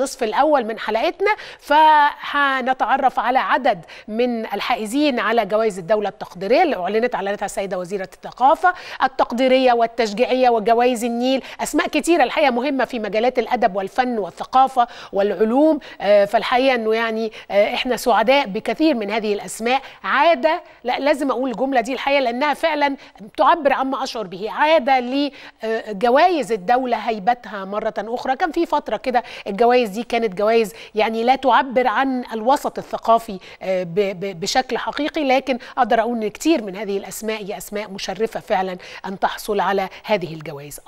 النصف الأول من حلقتنا فهنتعرف على عدد من الحائزين على جوائز الدولة التقديرية اللي أعلنت أعلنتها السيدة وزيرة الثقافة التقديرية والتشجيعية وجوائز النيل أسماء كتيرة الحقيقة مهمة في مجالات الأدب والفن والثقافة والعلوم آه، فالحقيقة أنه يعني آه، إحنا سعداء بكثير من هذه الأسماء عادة لا لازم أقول الجملة دي الحقيقة لأنها فعلا تعبر عما أشعر به عادة لجوائز آه، الدولة هيبتها مرة أخرى كان في فترة كده الجوائز الجوائز دي كانت جوائز يعني لا تعبر عن الوسط الثقافي آه، بشكل حقيقي لكن اقدر اقول ان كتير من هذه الاسماء هي اسماء مشرفه فعلا ان تحصل على هذه الجوائز